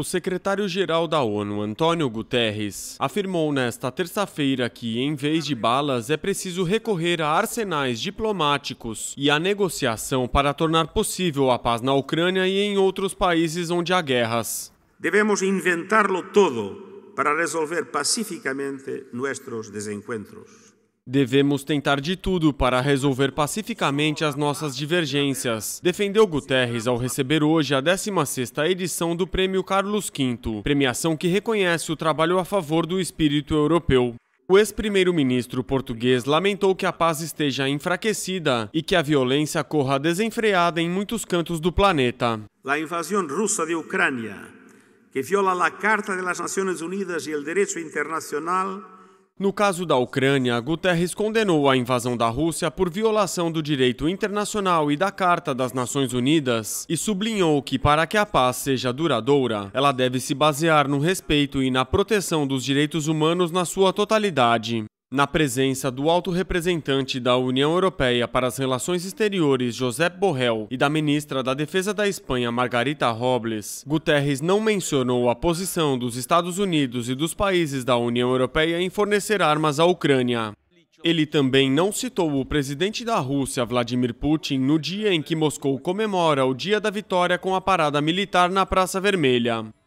O secretário-geral da ONU, Antônio Guterres, afirmou nesta terça-feira que, em vez de balas, é preciso recorrer a arsenais diplomáticos e à negociação para tornar possível a paz na Ucrânia e em outros países onde há guerras. Devemos inventar-lo todo para resolver pacificamente nossos desencontros. Devemos tentar de tudo para resolver pacificamente as nossas divergências, defendeu Guterres ao receber hoje a 16ª edição do Prêmio Carlos V, premiação que reconhece o trabalho a favor do espírito europeu. O ex-primeiro-ministro português lamentou que a paz esteja enfraquecida e que a violência corra desenfreada em muitos cantos do planeta. A invasão russa da Ucrânia, que viola a Carta das Nações Unidas e o direito internacional, no caso da Ucrânia, Guterres condenou a invasão da Rússia por violação do direito internacional e da Carta das Nações Unidas e sublinhou que, para que a paz seja duradoura, ela deve se basear no respeito e na proteção dos direitos humanos na sua totalidade. Na presença do alto representante da União Europeia para as Relações Exteriores, Josep Borrell, e da ministra da Defesa da Espanha, Margarita Robles, Guterres não mencionou a posição dos Estados Unidos e dos países da União Europeia em fornecer armas à Ucrânia. Ele também não citou o presidente da Rússia, Vladimir Putin, no dia em que Moscou comemora o Dia da Vitória com a parada militar na Praça Vermelha.